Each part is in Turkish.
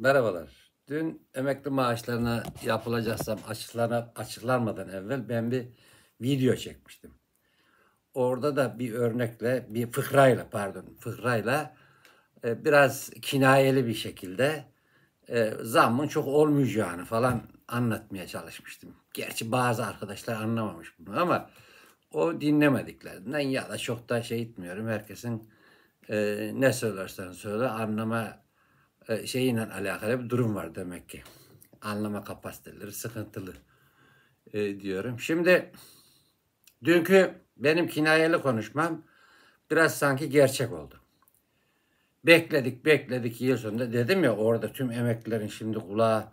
Merhabalar. Dün emekli maaşlarına yapılacak zam açıklana, açıklanmadan evvel ben bir video çekmiştim. Orada da bir örnekle, bir fıkrayla pardon, fıkrayla e, biraz kinayeli bir şekilde e, zammın çok olmayacağını falan anlatmaya çalışmıştım. Gerçi bazı arkadaşlar anlamamış bunu ama o dinlemediklerinden ya da çok da şey etmiyorum. Herkesin e, ne söylersen söyle anlama e, şeyinle alakalı bir durum var demek ki. Anlama kapasiteleri sıkıntılı e, diyorum. Şimdi dünkü benim kinayeli konuşmam biraz sanki gerçek oldu. Bekledik bekledik yıl sonunda dedim ya orada tüm emeklilerin şimdi kulağı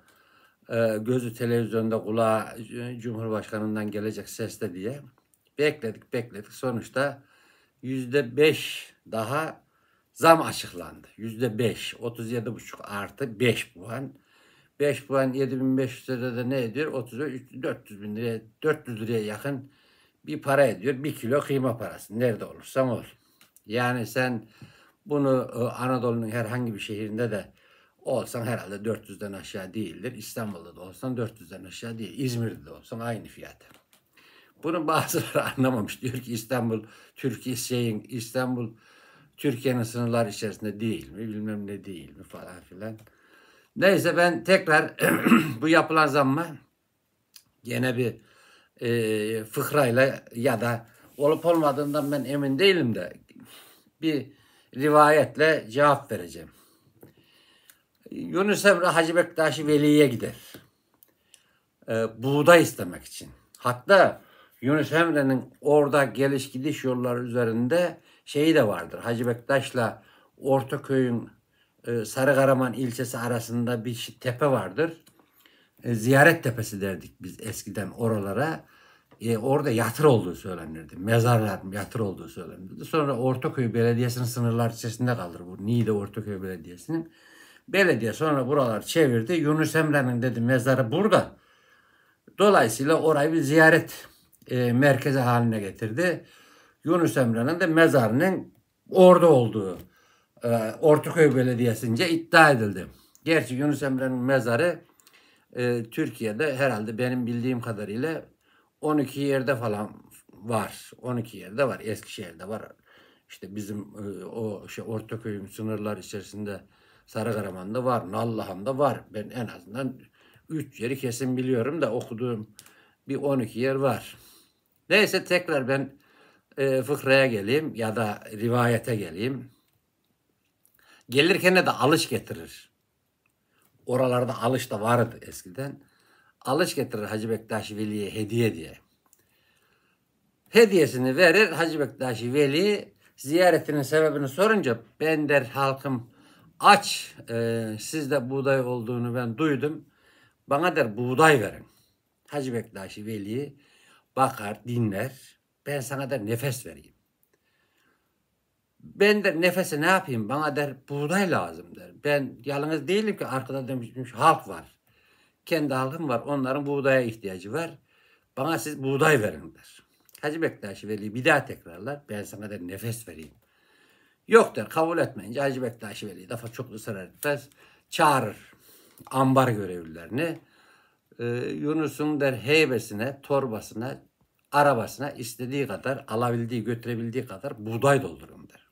e, gözü televizyonda kulağı e, Cumhurbaşkanından gelecek sesle diye bekledik bekledik sonuçta yüzde beş daha zam açıklandı. Yüzde beş, otuz yedi buçuk artı beş puan. Beş puan yedi bin beş yüz lirada ne ediyor? Otuz, dört yüz bin liraya, dört yüz liraya yakın bir para ediyor. Bir kilo kıyma parası. Nerede olursan ol. Yani sen bunu e, Anadolu'nun herhangi bir şehirinde de olsan herhalde 400'den aşağı değildir. İstanbul'da da olsan 400'den aşağı değil. İzmir'de de olsan aynı fiyat. Bunu bazıları anlamamış. Diyor ki İstanbul, Türkiye şeyin, İstanbul Türkiye'nin sınırlar içerisinde değil mi bilmem ne değil mi falan filan. Neyse ben tekrar bu yapılan zamma yine bir e, fıkrayla ya da olup olmadığından ben emin değilim de bir rivayetle cevap vereceğim. Yunus Emre Hacı Bektaş'ı veliye gider. E, buğday istemek için. Hatta Yunus Emre'nin orada geliş gidiş yolları üzerinde şeyi de vardır. Hacı Bektaş'la Ortaköy'ün e, Sarıkaraman ilçesi arasında bir tepe vardır. E, ziyaret tepesi derdik biz eskiden oralara. E, orada yatır olduğu söylenirdi. Mezarlar yatır olduğu söylenirdi. Sonra Ortaköy Belediyesi'nin sınırlar içerisinde kalır bu. Niğde Ortaköy Belediyesi'nin. Belediye sonra buralar çevirdi. Yunus Emre'nin dedi mezarı burada. Dolayısıyla orayı bir ziyaret e, merkezi haline getirdi. Yunus Emre'nin de mezarının orada olduğu e, Ortaköy Belediyesi'nce iddia edildi. Gerçi Yunus Emre'nin mezarı e, Türkiye'de herhalde benim bildiğim kadarıyla 12 yerde falan var. 12 yerde var. Eskişehir'de var. İşte bizim e, o şey Ortaköy'ün sınırlar içerisinde Sarıkaraman'da var, Nallıhan'da var. Ben en azından 3 yeri kesin biliyorum da okuduğum bir 12 yer var. Neyse tekrar ben e, fıkraya geleyim ya da rivayete geleyim. Gelirken de alış getirir. Oralarda alış da vardı eskiden. Alış getirir Hacı Bektaş Veli'ye hediye diye. Hediyesini verir Hacı Bektaş Veli ziyaretinin sebebini sorunca ben der halkım aç e, sizde buğday olduğunu ben duydum. Bana der buğday verin. Hacı Bektaş Veli'yi bakar, dinler. Ben sana der nefes vereyim. Ben de nefese ne yapayım? Bana der buğday lazım der. Ben yalnız değilim ki arkada demiş halk var. Kendi halkım var. Onların buğdaya ihtiyacı var. Bana siz buğday verin der. Hacı Bektaş Veli bir daha tekrarlar. Ben sana der nefes vereyim. Yok der kabul etmeyince Hacı Bektaş Veli defa çok ısrar etmez. Çağırır ambar görevlilerini. Ee, Yunus'un der heybesine, torbasına, arabasına istediği kadar, alabildiği, götürebildiği kadar buğday doldurun der.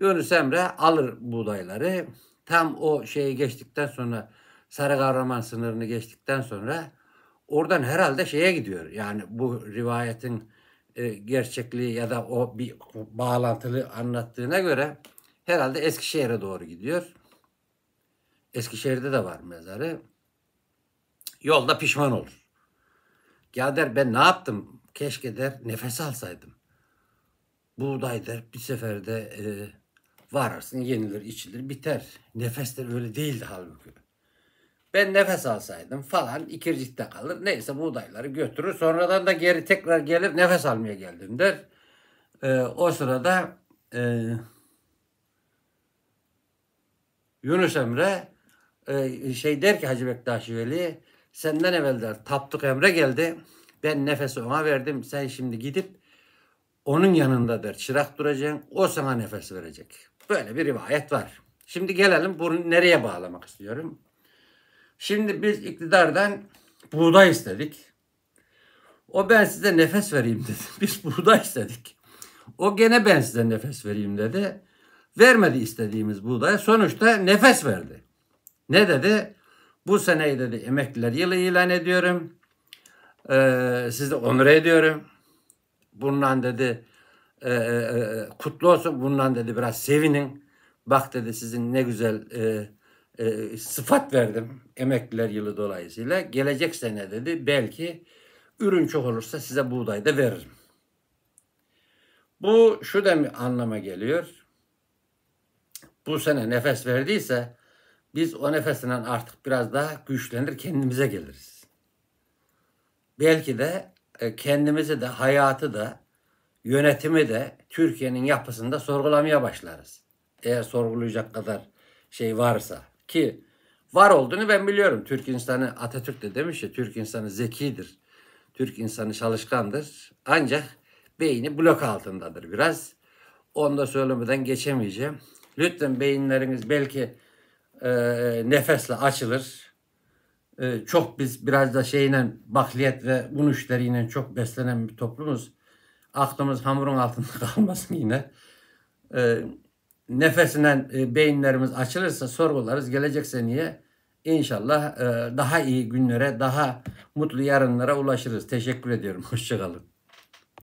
Yunus Emre alır buğdayları. Tam o şeyi geçtikten sonra Sarı Kahraman sınırını geçtikten sonra oradan herhalde şeye gidiyor. Yani bu rivayetin e, gerçekliği ya da o bir bağlantılı anlattığına göre herhalde Eskişehir'e doğru gidiyor. Eskişehir'de de var mezarı. Yolda pişman olur. Ya der ben ne yaptım? Keşke der nefes alsaydım. Buğday der bir seferde e, vararsın yenilir içilir biter. Nefes der öyle değildi halbuki. Ben nefes alsaydım falan ikircikte kalır. Neyse buğdayları götürür. Sonradan da geri tekrar gelir nefes almaya geldim der. E, o sırada e, Yunus Emre e, şey der ki Hacı Bektaş Veli Senden evvelder Tapduk Emre geldi. Ben nefesi ona verdim. Sen şimdi gidip onun yanındadır. Çırak duracaksın. O sana nefes verecek. Böyle bir rivayet var. Şimdi gelelim bunu nereye bağlamak istiyorum. Şimdi biz iktidardan buğday istedik. O ben size nefes vereyim dedi. Biz buğday istedik. O gene ben size nefes vereyim dedi. Vermedi istediğimiz buğdaya. Sonuçta nefes verdi. Ne dedi? Bu seneyi dedi emekliler yılı ilan ediyorum. Ee, sizi onure ediyorum. Bundan dedi e, e, e, kutlu olsun. Bundan dedi biraz sevinin. Bak dedi sizin ne güzel e, e, sıfat verdim emekliler yılı dolayısıyla. Gelecek sene dedi belki ürün çok olursa size buğday da veririm. Bu şu da anlama geliyor. Bu sene nefes verdiyse biz o nefesinden artık biraz daha güçlenir kendimize geliriz. Belki de e, kendimizi de hayatı da yönetimi de Türkiye'nin yapısında sorgulamaya başlarız. Eğer sorgulayacak kadar şey varsa ki var olduğunu ben biliyorum. Türk insanı Atatürk de demiş ya Türk insanı zekidir. Türk insanı çalışkandır. Ancak beyni blok altındadır biraz. Onu da söylemeden geçemeyeceğim. Lütfen beyinleriniz belki e, nefesle açılır. E, çok biz biraz da şeyle bakliyat ve un işleriyle çok beslenen bir toplumuz. Aklımız hamurun altında kalmasın yine. E, ee, nefesinden e, beyinlerimiz açılırsa sorgularız. gelecek niye? İnşallah e, daha iyi günlere, daha mutlu yarınlara ulaşırız. Teşekkür ediyorum. Hoşçakalın.